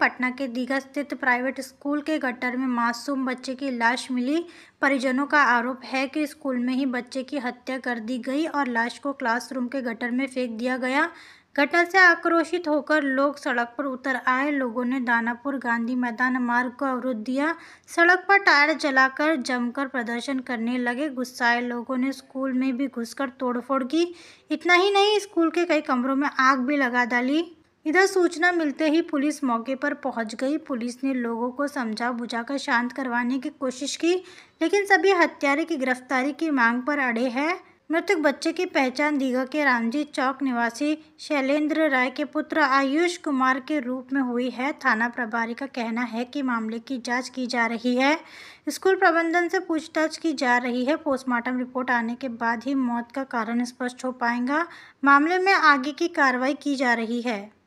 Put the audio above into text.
पटना के दीघा स्थित private school के गटर में मासूम बच्चे की लाश मिली परिजनों का आरोप है कि स्कूल में ही बच्चे की हत्या कर दी गई और लाश को क्लासरूम के गटर में फेंक दिया गया घटना से आक्रोशित होकर लोग सड़क पर उतर आए लोगों ने दानापुर गांधी मैदान मार्ग को अवरुद्ध दिया सड़क पर टायर जलाकर जमकर प्रदर्शन करने लगे गुस्साए लोगों ने स्कूल में भी घुसकर तोड़फोड़ की इतना ही नहीं स्कूल के कई कमरों में आग भी लगा डाली इधर सूचना मिलते ही पुलिस मौके पर पहुंच गई पुलिस ने लोगों को समझा बुझाकर शांत करवाने की कोशिश की लेकिन सभी हत्यारे की गिरफ्तारी की मांग पर अड़े हैं मृतक बच्चे की पहचान दीघा के रामजी चौक निवासी शैलेंद्र राय के पुत्र आयुष कुमार के रूप में हुई है थाना प्रभारी का कहना है कि मामले की जांच की जा रही है स्कूल प्रबंधन से पूछताछ की जा रही है पोस्टमार्टम रिपोर्ट आने के बाद ही मौत का कारण स्पष्ट हो पाएगा मामले में आगे की कार्रवाई की जा रही है